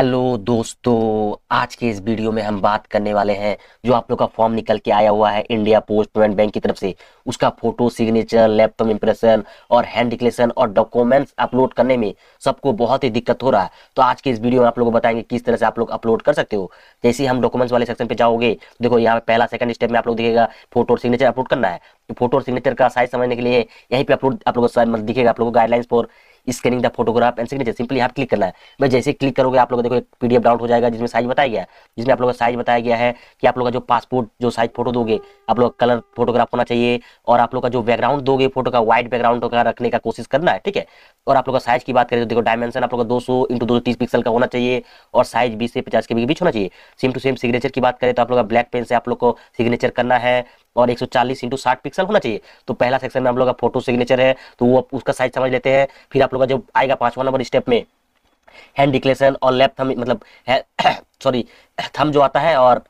hello दोस्तों आज के इस वीडियो में हम बात करने वाले हैं जो आप लोग का फॉर्म निकल के आया हुआ है इंडिया पोस्ट पेमेंट बैंक की तरफ से उसका फोटो सिग्नेचर लैपटॉप इंप्रेशन और हैंड डिक्लेशन और डॉक्यूमेंट्स अपलोड करने में सबको बहुत ही दिक्कत हो रहा है तो आज के इस वीडियो में आप लोग को बताएंगे किस तरह से आप लोग अपलोड कर सकते हो जैसे हम डॉक्यूमेंट्स वाले सेक्शन पर जाओगे तो देखो यहाँ पे पहला सेकंड स्टेप में आप लोग दिखेगा फोटो और सिग्नेचर अपलोड करना है तो फोटो और सिग्नेचर का साइज समझने के लिए यहीं पर अपलोड आप लोग को दिखेगा आप लोग को guidelines for scanning the photograph and signature simply यहाँ क्लिक करना है मैं जैसे क्लिक करोगे आप लोग देखो एक पीडीएफ डाउनलोड हो जाएगा जिसमें साइज बताया गया जिसमें आप लोग का साइज बताया गया है कि आप लोग का जो पासपोर्ट जो साइज फोटो दोगे आप लोग कलर फोटोग्राफ होना चाहिए और आप लोग का जो बैकग्राउंड दोगे फोटो का व्हाइट बैकग्राउंड का रखने का कोशिश करना है ठीक है और आप लोग का साइज की बात करें तो देखो डायमेंशन आप लोग का दो सौ इंटू दो पिक्सल का होना चाहिए और साइज बीस से पचास के बीच होना चाहिए सेम टू सेम सिग्नेचर की बात करें तो आप लोग का ब्लैक पेन से आप लोग को सिग्नेचर करना है और 140 सौ चालीस इंटू साठ पिक्सल होना चाहिए तो पहला सेक्शन में हम लोग का फोटो सिग्नेचर है तो वो उसका साइज समझ लेते हैं फिर आप लोग का जो आएगा पांचवा नंबर स्टेप में हैंड डिक्लेशन और लेफ्ट थम मतलब सॉरी थम जो आता है और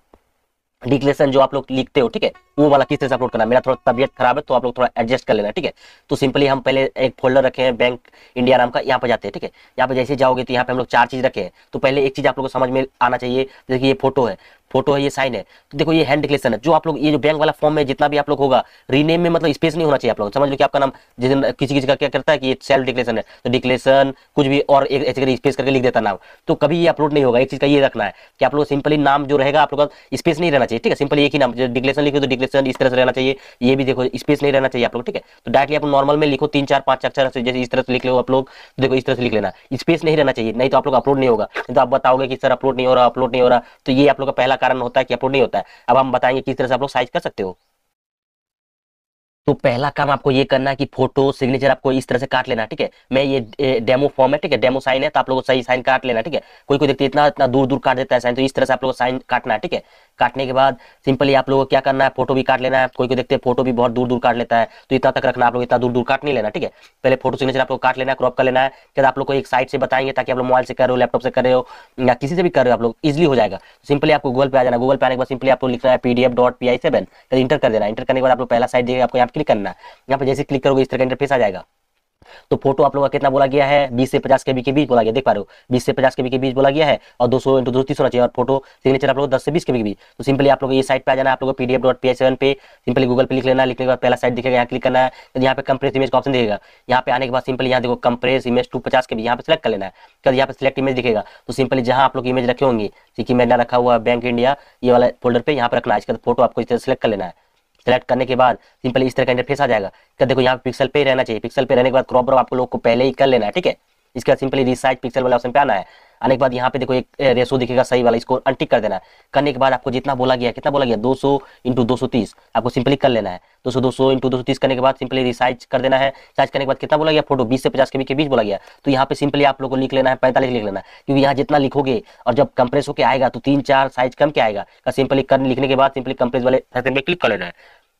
डिक्लेशन जो आप लोग लिखते हो ठीक है वो वाला किस तरह से अपलोड करना मेरा थोड़ा तबियत खराब है तो आप लोग थोड़ा एडजस्ट कर लेना ठीक है तो सिंपली हम पहले एक फोल्डर रखे हैं बैंक इंडिया नाम का यहाँ पर जाते हैं ठीक है यहाँ पर जैसे जाओगे तो यहाँ पे हम लोग चार चीज़ रखे हैं तो पहले एक चीज़ आप लोग को समझ में आना चाहिए जैसे ये फोटो है फोटो है ये साइन है तो देखो ये हैंड डिक्लेशन है जो आप लोग ये जो बैंक वाला फॉर्म में जितना भी आप लोग होगा रीनेम में मतलब स्पेस नहीं होना चाहिए आप लोग समझ लो कि आपका नाम जिस किसी किसी का क्या करता है कि ये सेल्फ डिक्लेशन है तो डिक्लेशन कुछ भी और एक ऐसे स्पेस करके लिख देता नाम तो कभी ये अपलोड नहीं होगा एक चीज़ का ये रखना है कि आप लोग सिंपली नाम जो रहेगा आप लोग का स्पेस नहीं रहना चाहिए ठीक है सिंपली एक ही नाम डिक्लेशन लिखे तो डिक्लेशन सेक्शन इस तरह से रहना चाहिए ये भी देखो स्पेस नहीं रहना चाहिए आप लोग ठीक है तो डायरेक्टली आप नॉर्मल में लिखो तीन चार पांच अक्षर से जैसे इस तरह से लिख लो आप लोग तो देखो इस तरह से लिख लेना स्पेस नहीं रहना चाहिए नहीं तो आप लोग अपलोड नहीं होगा नहीं तो आप बताओगे कि सर अपलोड नहीं हो रहा अपलोड नहीं हो रहा तो ये आप लोग का पहला कारण होता है कि अपलोड नहीं होता है अब हम बताएंगे किस तरह से आप लोग साइज कर सकते हो तो पहला काम आपको ये करना है कि फोटो सिग्नेचर आपको इस तरह से काट लेना ठीक है मैं ये डेमो फॉर्म है ठीक है डेमो साइन है तो आप लोगों को सही साइन काट लेना ठीक है कोई कोई देखते इतना इतना दूर दूर काट देता है साइन तो इस तरह से आप लोगों को साइन काटना है ठीक है काटने के बाद सिंपली आप लोगों को क्या करना है फोटो भी काट लेना है कोई कोई देखते हैं फोटो भी बहुत दूर दूर काट लेता है तो इतना तक रखना आप लोग इतना दूर दूर काट नहीं लेना ठीक है पहले फोटो सिग्नेचर आप लोग काट लेना है क्रॉप कर लेना है फिर आप लोग को एक साइड से बताएंगे ताकि आप लोग मोबाइल से कर रहे हो लैपटॉप से कर रहे हो या किसी से भी कर रहे हो आप लोग इजिली हो जाएगा तो सिंपली आपको गूगल पे आ जाना गूगल पे आने के बाद सिंपली आपको लिखना है F dot P I seven enter कर देना इंटर करने के बाद आप लोग पहला साइड देगा आपको यहाँ क्लिक करना है यहाँ पर जैसे क्लिक करोगे इस तरह का इंटरफेस आ जाएगा तो फोटो आप लोग का कितना बोला गया है बीस से पचास के बी के बीच बोला गया देख पा रहे हो बीस से पचास के बी के बीच बोला गया है और दो सौ इंटू दो तीस होना चाहिए और फोटो सिग्नेचर आप लोग दस से बीस के बी के बीच तो सिंपली आप लोग ये साइट पर आ जाना आप लोग पीडीएफ डॉट पी सेवन पे सिंपली गूगल पे लिख लेना लिखने के बाद पहला साइट दिखेगा यहाँ क्लिक करना है तो यहाँ पे कंप्रेस इमेज का ऑप्शन दिखेगा यहाँ पे आने के बाद सिंपली यहाँ देखो कंप्रेस इमेज टू पचास के बी यहाँ पे सिलेक्ट कर लेना है कल तो यहाँ पे सिलेक्ट इमेज दिखेगा तो सिंपली जहाँ आप लोग इमेज रखे होंगे क्योंकि मैंने रखा हुआ बैंक इंडिया ये वाला फोल्डर पर यहाँ पर रखना है इसका फोटो आपको इस तरह सेलेक्ट कर लेना है सेलेक्ट करने के बाद सिंपली इस तरह का इंटरफेस आ जाएगा क्या देखो यहाँ पिक्सल पे रहना चाहिए पिक्सल पे रहने के बाद क्रॉप आपको लोग को पहले ही कर लेना है ठीक है इसके बाद सिंपली रिसाइज पिक्सल वाला ऑप्शन पे आना है आने के बाद यहाँ पे देखो एक रेसो दिखेगा सही वाला इसको अनटिक कर देना है करने के बाद आपको जितना बोला गया कितना बोला गया दो सौ इंटू दो सौ तीस आपको सिंपली कर लेना है दो सौ दो सौ इंटू दो सौ तीस करने के बाद सिंपली रिसाइज कर देना है साइज करने के बाद कितना बोला गया फोटो बीस से पचास के बीच के बीच बोला गया तो यहाँ पे सिंपली आप लोग को लिख लेना है पैंतालीस लिख लेना है क्योंकि यहाँ जितना लिखोगे और जब कंप्रेस होकर आएगा तो तीन चार साइज कम के आएगा सिंपली कर लिखने के बाद सिंपली कंप्रेस वाले क्लिक कर लेना है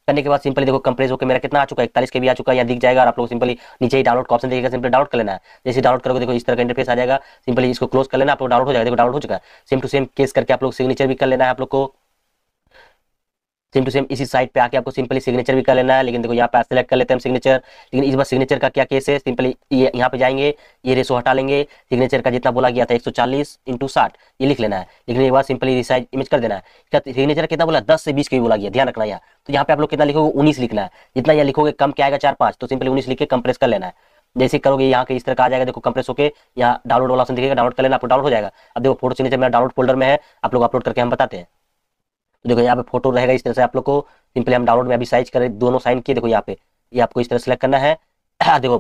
करने के बाद सिंपली देखो कंप्रेस होकर मेरा कितना आ चुका है इकतालीस के भी आ चुका है यहाँ दिख जाएगा और आप लोग सिंपली नीचे ही डाउनलोड का ऑप्शन देखिएगा सिंपली डाउनलोड कर लेना है जैसे डाउनलोड करोगे देखो इस तरह का इंटरफेस आ जाएगा सिंपली इसको क्लोज कर लेना आप लोग डाउनलोड हो जाएगा देखो डाउनलोड हो चुका है सेम टू सेम केस करके आप लोग सिग्नेचर भी कर लेना है आप लोग को सेम टू सेम इसी साइड पे आके आपको सिंपली सिग्नेचर भी कर लेना है लेकिन देखो यहाँ पे सेलेक्ट कर लेते हैं सिग्नेचर लेकिन इस बार सिग्नेचर का क्या केस है सिंपली ये यहाँ पे जाएंगे ये रेसो हटा लेंगे सिग्नेचर का जितना बोला गया था एक सौ चालीस इंटू साठ ये लिख लेना है लेकिन एक बार सिंपली रिसाइज इमेज कर देना है सिग्नेचर कितना बोला दस से बीस का बोला गया ध्यान रखना यहाँ तो यहाँ पे आप लोग कितना लिखोगे उन्नीस लिखना है जितना यहाँ लिखोगे कम क्या आएगा चार पाँच तो सिंपली उन्नीस लिख के कम्प्रेस कर लेना है जैसे करोगे यहाँ के इस तरह का आ जाएगा देखो कंप्रेस होकर यहाँ डाउनलोड वाला ऑप्शन दिखेगा डाउनलोड कर लेना आपको डाउनलोड हो जाएगा अब देखो फोटो सिग्नेचर मेरा डाउनलोड फोल्डर में है आप लोग अपलोड करके हम बताते हैं तो देखो यहाँ पे फोटो रहेगा इस तरह से आप लोग को सिंपली हम डाउनलोड में अभी साइज करें दोनों साइन किए देखो यहाँ पे ये आपको इस तरह सेलेक्ट करना है देखो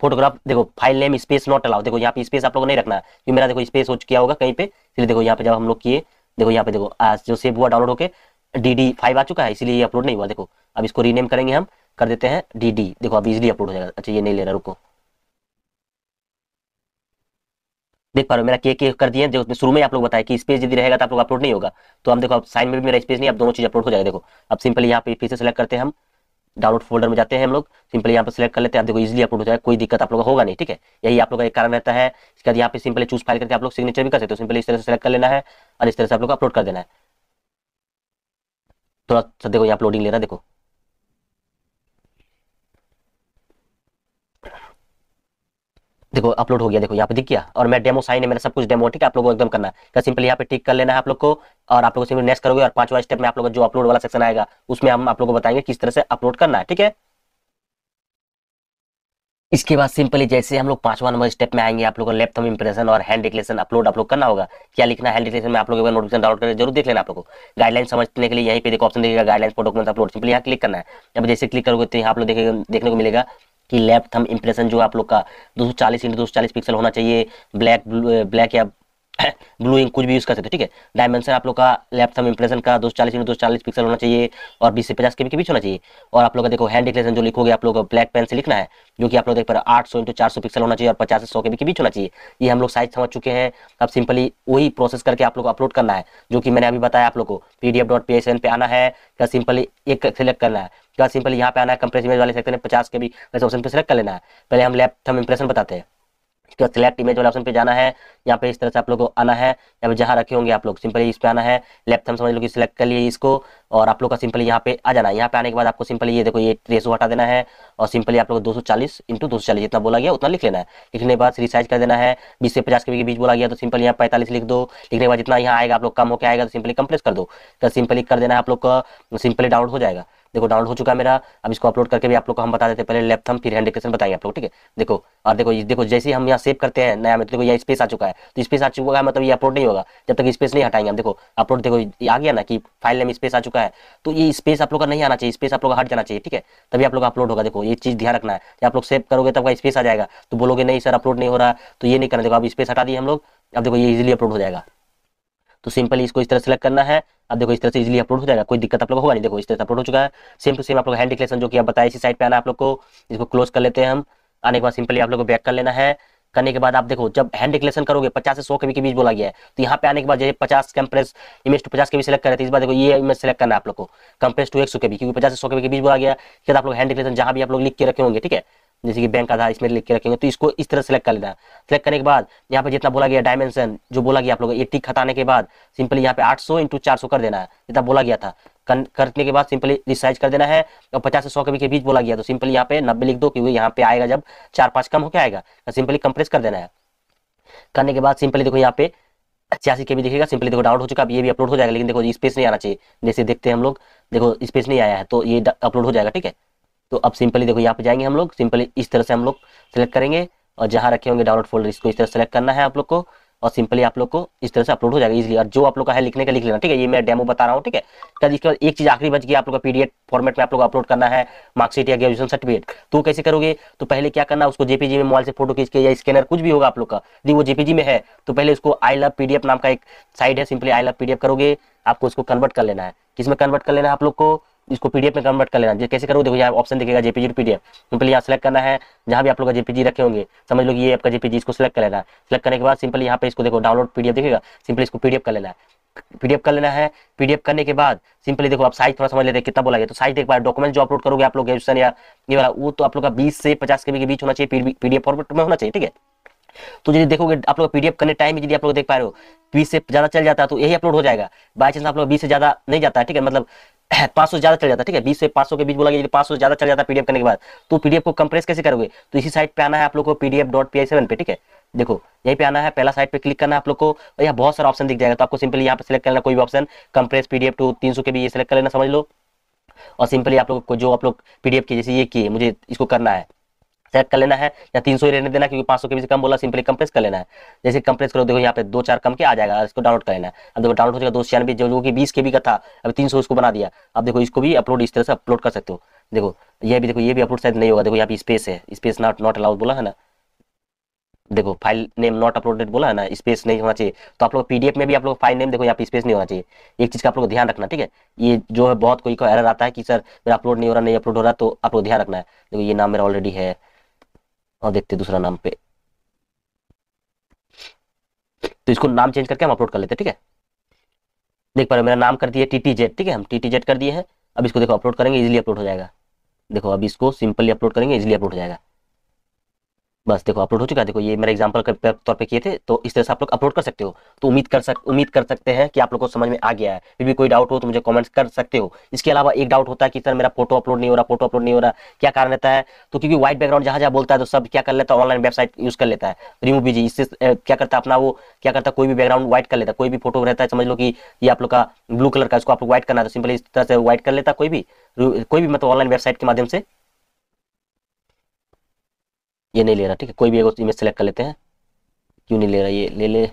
फोटोग्राफ देखो file name space not allow देखो यहाँ पे स्पेस आप लोग नहीं रखना है क्योंकि मेरा देखो स्पेस हो चुका होगा कहीं पे इसलिए देखो यहाँ पे जब हम लोग किए देखो यहाँ पे देखो आज जो सेव हुआ डाउनलोड होकर डी डी फाइव आ चुका है इसलिए अपलोड नहीं हुआ देखो अब इसको रीनेम करेंगे हम कर देते हैं डी डी देखो अब इजिली अपलोड हो जाएगा अच्छा ये नहीं ले रहा रुको देख पा रहे हो मेरा के के कर दिए जो शुरू में आप लोग बताया कि स्पेस यदि रहेगा तो आप लोग अपलोड नहीं होगा तो हम देखो अब साइन में भी मेरा स्पेस नहीं आप दोनों चीज अपलोड हो जाएगा देखो अब सिंपली यहाँ पे फिर से सिलेक्ट करते हैं हम डाउनलोड फोल्डर में जाते हैं हम लोग सिंपली यहाँ पर सिलेक्ट कर लेते हैं आप देखो इजीली अपलोड हो जाएगा कोई दिक्कत आप लोग होगा नहीं ठीक है यही आप लोग का एक कारण रहता है इसके बाद यहाँ पे सिंपली चूज फाइल करके आप लोग सिग्नेचर भी कर सकते हो सिंपली इस तरह से सेलेक्ट कर लेना है और इस तरह से आप लोग अपलोड कर देना है थोड़ा सा देखो यहाँ अपलोडिंग लेना देखो देखो अपलोड हो गया देखो यहाँ पे दिख गया और मैं डेमो साइन है मेरा सब कुछ डेमो ठीक है आप लोगों को एकदम करना है सिंपली यहाँ पे टिक कर लेना है आप लोग को और आप लोग सिंपली नेक्स्ट करोगे और पांचवा स्टेप में आप लोग जो अपलोड वाला सेक्शन आएगा उसमें हम आप लोगों को बताएंगे किस तरह से अपलोड करना है ठीक है इसके बाद सिंपली जैसे हम लोग पांचवा नंबर स्टेप में आएंगे आप लोगों को लेफ्ट थम इंप्रेशन और हैंड डिक्लेशन अपलोड अपलोड करना होगा क्या लिखना हैंड डिक्लेशन में आप लोग नोटिफिकेशन डाउनलोड करके जरूर देख लेना आप लोगों को गाइडलाइन समझने के लिए यहीं पे देखो ऑप्शन देखिएगा guideline for document upload simply यहाँ क्लिक करना है अब जैसे क्लिक करोगे तो यहाँ आप लोग देखने को मिलेगा कि लेफ्ट थम इंप्रेशन जो आप लोग का 240 सौ चालीस इंटू पिक्सल होना चाहिए ब्लैक ब्लैक eh, या ब्लू इंक कुछ भी यूज कर सकते हो ठीक है डायमेंशन आप लोग का लेफ्ट थम इंप्रेशन का दो चालीस दो चालीस पिक्सल होना चाहिए और बीस से पचास के बीच होना चाहिए और आप लोग का देखो हैंड डिक्लेशन जो लिखोगे आप लोग ब्लैक पेन से लिखना है जो कि आप लोग देख पर आठ सौ इंटू चार सौ पिक्सल होना चाहिए और पचास से सौ के बीच होना चाहिए ये हम लोग साइज समझ चुके हैं अब सिंपली वही प्रोसेस करके आप लोग अपलोड करना है जो कि मैंने अभी बताया आप लोग को P D F dot P S N पे आना है क्या सिंपली एक सिलेक्ट करना है क्या सिंपली यहाँ पे आना है कंप्रेस इमेज वाले सेक्शन में पचास के भी ऑप्शन पे सेलेक्ट कर लेना है पहले हम लेफ्ट थम इंप्रेशन बताते हैं इसके बाद सिलेक्ट इमेज वाले ऑप्शन पे जाना है यहाँ पे इस तरह से आप लोग को आना है या फिर जहाँ रखे होंगे आप लोग सिंपली इस पे आना है लेफ्ट हम समझ लो कि सिलेक्ट कर लिए इसको और आप लोग का सिंपली यहाँ पे आ जाना है यहाँ पे आने के बाद आपको सिंपली ये देखो ये रेसो हटा देना है और सिंपली आप लोग दो सौ चालीस इंटू दो सौ चालीस जितना बोला गया उतना लिख लेना है लिखने के बाद रिसाइज कर देना है बीस से पचास के बीच बोला गया तो सिंपली यहाँ पैंतालीस लिख दो लिखने के बाद जितना यहाँ आएगा आप लोग कम होकर आएगा तो सिंपली कम्प्लेस कर दो सिंपली तो कर देना है आप लोग का सिंपली डाउट हो जाएगा देखो डाउनलोड हो चुका है मेरा अब इसको अपलोड करके भी आप लोग को हम बता देते हैं पहले लेफ्ट हम फिर हैंड डिक्रेशन बताएंगे आप लोग ठीक है देखो और देखो देखो जैसे ही हम यहाँ सेव करते हैं नया मतलब यहाँ स्पेस आ चुका है तो स्पेस आ चुका है मतलब ये अपलोड नहीं होगा जब तक स्पेस नहीं हटाएंगे हम देखो अपलोड देखो आ गया ना कि फाइल में स्पेस आ चुका है तो ये स्पेस आप लोग का नहीं आना चाहिए स्पेस आप लोग हट जाना चाहिए ठीक है तभी आप लोग अपलोड होगा देखो ये चीज़ ध्यान रखना है कि आप लोग सेव करोगे तब का स्पेस आ जाएगा तो बोलोगे नहीं सर अपलोड नहीं हो रहा तो ये नहीं करना देखो अब स्पेस हटा दिए हम लोग अब देखो ये इजिली अपलोड हो जाएगा तो सिंपली इसको इस तरह सेलेक्ट करना है अब देखो इस तरह से इजिली अपलोड हो जाएगा कोई दिक्कत आप लोग होगा नहीं देखो इस तरह से अपलोड हो चुका है सेम टू सेम आप लोग हैंड डिक्लेशन जो कि आप बताए इसी साइड पे आना आप लोग को इसको क्लोज कर लेते हैं हम आने के बाद सिंपली आप लोग को बैक कर लेना है करने के बाद आप देखो जब हैंड डिक्लेशन करोगे पचास से सौ के बीच बीच बोला गया है तो यहाँ पे आने के बाद जैसे पचास कंप्रेस इमेज टू पचास के भी सिलेक्ट करे थे तो इस बार देखो ये इमेज सेलेक्ट करना आप लोग को कंप्रेस टू एक सौ के भी क्योंकि पचास से सौ के बीच बोला गया कि आप लोग हैंड डिक्लेशन जहाँ भी आप लोग लिख के रखे होंगे ठीक है जैसे कि बैंक आधार इसमें लिख के रखेंगे तो इसको इस तरह सेलेक्ट कर लेना है सेलेक्ट करने के बाद यहाँ पे जितना बोला गया डायमेंशन जो बोला गया आप लोग ये टिक हटाने के बाद सिंपली यहाँ पे 800 सौ इंटू चार कर देना है जितना बोला गया था करने के बाद सिंपली रिसाइज कर देना है और पचास से सौ के बीच बोला गया तो सिंपली यहाँ पे नब्बे लिख दो क्योंकि यहाँ पे आएगा जब चार पाँच कम होकर आएगा तो सिंपली कंप्रेस कर देना है करने के बाद सिंपली देखो यहाँ पे छियासी के भी देखेगा सिंपली देखो डाउनलोड हो चुका अब ये भी अपलोड हो जाएगा लेकिन देखो स्पेस नहीं आना चाहिए जैसे देखते हैं हम लोग देखो स्पेस नहीं आया है तो ये अपलोड हो जाएगा ठीक है तो अब सिंपली देखो यहाँ पे जाएंगे हम लोग सिंपली इस तरह से हम लोग सेलेक्ट करेंगे और जहाँ रखे होंगे डाउनलोड फोल्डर इसको इस तरह सेलेक्ट करना है आप लोग को और सिंपली आप लोग को इस तरह से अपलोड हो जाएगा इजिली और जो आप लोग का है लिखने का लिख लेना ठीक है ये मैं डेमो बता रहा हूँ ठीक है कल इसके बाद एक चीज आखिरी बच गई आप लोग का पीडीएफ फॉर्मेट में आप लोग अपलोड करना है मार्कशीट या ग्रेजुएशन सर्टिफिकेट तो कैसे करोगे तो पहले क्या करना उसको जेपीजी में मोबाइल से फोटो खींच के या स्कैनर कुछ भी होगा आप लोग का यदि वो जेपीजी में है तो पहले उसको आई लव पीडीएफ नाम का एक साइड है सिंपली आई लव पीडीएफ करोगे आपको उसको कन्वर्ट कर लेना है किसमें कन्वर्ट कर लेना है आप लोग को इसको पीडीएफ में कन्वर्ट कर लेना जो कैसे करूँ देखो यहाँ ऑप्शन दिखेगा जेपीजी टू पीडीएफ सिंपली यहाँ सेलेक्ट करना है जहाँ भी आप लोग का जेपीजी रखे होंगे समझ लो ये आपका जेपीजी इसको सेलेक्ट कर लेना सेलेक्ट करने के बाद सिंपली यहाँ पे इसको देखो डाउनलोड पीडीएफ देखेगा सिंपली इसको पीडीएफ कर लेना है पीडीएफ कर लेना है पीडीएफ करने के बाद सिंपली देखो आप साइज थोड़ा समझ लेते हैं कितना बोला गया तो साइज देख पाए डॉक्यूमेंट जो अपलोड करोगे आप लोग या ये वाला वो तो आप लोग का 20 से 50 के बीच होना चाहिए पीडीएफ फॉर्मेट में होना चाहिए ठीक है तो यदि देखोगे आप लोग पीडीएफ करने टाइम यदि आप लोग देख पा रहे हो बीस से ज़्यादा चल जाता है तो यही अपलोड हो जाएगा बाई चांस आप लोग बीस से ज़्यादा नहीं जाता है ठीक है मतलब पांच सौ ज्यादा चल जाता है ठीक है बीस से पाँच सौ के बीच बोला पांच सौ ज्यादा चल जाता है पीडीएफ करने के बाद तो पीडीएफ को कंप्रेस कैसे करोगे तो इसी साइट पे आना है आप लोग को PDF dot P I seven पे ठीक है देखो यही पे आना है पहला साइट पे क्लिक करना है आप लोग को यहाँ बहुत सारा ऑप्शन दिख जाएगा तो आपको सिंपली यहाँ पे सिलेक्ट करना कोई भी ऑप्शन कंप्रेस पीडीएफ टू तीन सौ के भी ये सिलेक्ट कर लेना समझ लो और सिंपली आप लोग को जो आप लोग पीडीएफ की जैसे ये किए मुझे इसको करना है सेट कर लेना है या तीन सौ ही रहने देना क्योंकि पांच सौ के बीच कम बोला सिंपली कंप्रेस कर लेना है जैसे कंप्रेस करो देखो यहाँ पे दो चार कम के आ जाएगा इसको डाउनलोड कर लेना है अब देखो डाउनलोड हो जाएगा दो छियानवे जो कि बीस के बी का था अब तीन सौ उसको बना दिया अब देखो इसको भी अपलोड इस तरह से अपलोड कर सकते हो देखो ये भी देखो ये भी अपलोड शायद नहीं होगा देखो यहाँ पे स्पेस है स्पेस नॉट नॉट अलाउड बोला है ना देखो फाइल नेम नॉट अपलोडेड बोला है ना स्पेस नहीं होना चाहिए तो आप लोग पीडीएफ में भी आप लोग फाइल नेम देखो यहाँ पे स्पेस नहीं होना चाहिए एक चीज़ का आप लोग ध्यान रखना ठीक है ये जो है बहुत कोई को एरर आता है कि सर मेरा अपलोड नहीं हो रहा नहीं अपलोड हो रहा तो आप लोग ध्यान रखना है देखो ये नाम मेरा ऑलरेडी है और देखते दूसरा नाम पे तो इसको नाम चेंज करके हम अपलोड कर लेते हैं ठीक है देख पा रहे मेरा नाम कर दिया टी टी जेड ठीक है हम टी टी जेड कर दिए हैं अब इसको देखो अपलोड करेंगे इजिली अपलोड हो जाएगा देखो अब इसको सिंपली अपलोड करेंगे इजिली अपलोड हो जाएगा बस देखो अपलोड हो चुका है देखो ये मेरा एग्जाम्पल के तौर पे किए थे तो इस तरह से आप लोग अपलोड कर सकते हो तो उम्मीद कर सक उम्मीद कर सकते हैं कि आप लोग को समझ में आ गया है फिर भी कोई डाउट हो तो मुझे कमेंट्स कर सकते हो इसके अलावा एक डाउट होता है कि सर मेरा फोटो अपलोड नहीं हो रहा फोटो अपलोड नहीं हो रहा क्या कारण रहता है तो क्योंकि व्हाइट बैकग्राउंड जहाँ जहाँ बोलता है तो सब क्या कर लेता है ऑनलाइन वेबसाइट यूज कर लेता है रिमूव भी इससे क्या करता है अपना वो क्या करता है कोई भी बैकग्राउंड व्हाइट कर लेता है कोई भी फोटो रहता है समझ लो कि ये आप लोग का ब्लू कलर का इसको आप लोग व्हाइट करना है तो सिंपली इस तरह से व्हाइट कर लेता है कोई भी कोई भी मतलब ऑनलाइन वेबसाइट के माध्यम से ये नहीं ले रहा ठीक है कोई भी एक इमेज सेलेक्ट कर लेते हैं क्यों नहीं ले रहा ये ले ले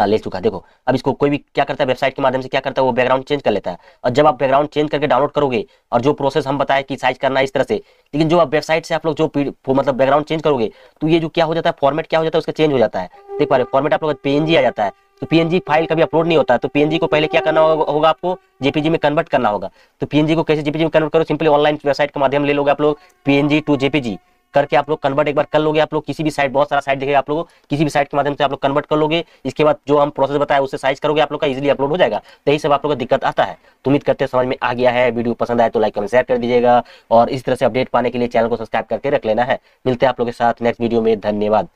हाँ ले चुका देखो अब इसको कोई भी क्या करता है वेबसाइट के माध्यम से क्या करता है वो बैकग्राउंड चेंज कर लेता है और जब आप बैकग्राउंड चेंज करके डाउनलोड करोगे और जो प्रोसेस हम बताए कि साइज करना है इस तरह से लेकिन जो आप वेबसाइट से आप लोग जो मतलब बैकग्राउंड चेंज करोगे तो ये जो क्या हो जाता है फॉर्मेट क्या हो जाता है उसका चेंज हो जाता है देख पा रहे फॉर्मेट आप लोग पीएनजी आ जाता है तो पीएनजी फाइल कभी अपलोड नहीं होता है तो पीएनजी को पहले क्या करना होगा, होगा आपको जेपीजी में कन्वर्ट करना होगा तो पीएनजी को कैसे जेपीजी में कन्वर्ट करो सिंपली ऑनलाइन वेबसाइट के माध्यम ले लोगे आप लोग पीएनजी टू जेपीजी करके आप लोग कन्वर्ट एक बार कर लोगे आप लोग किसी भी साइट बहुत सारा साइट देखेगा आप लोग किसी भी साइट के माध्यम से आप लोग कन्वर्ट कर लोगे इसके बाद जो हम प्रोसेस बताया उससे साइज करोगे आप लोग का इजिली अपलोड हो जाएगा तो यही सब आप लोग का दिक्कत आता है तो उम्मीद करते समझ में आ गया है वीडियो पसंद आए तो लाइक कमेंट शेयर कर दीजिएगा और इस तरह से अपडेट पाने के लिए चैनल को सब्सक्राइब करके रख लेना है मिलते हैं आप लोगों के साथ नेक्स्ट वीडियो में धन्यवाद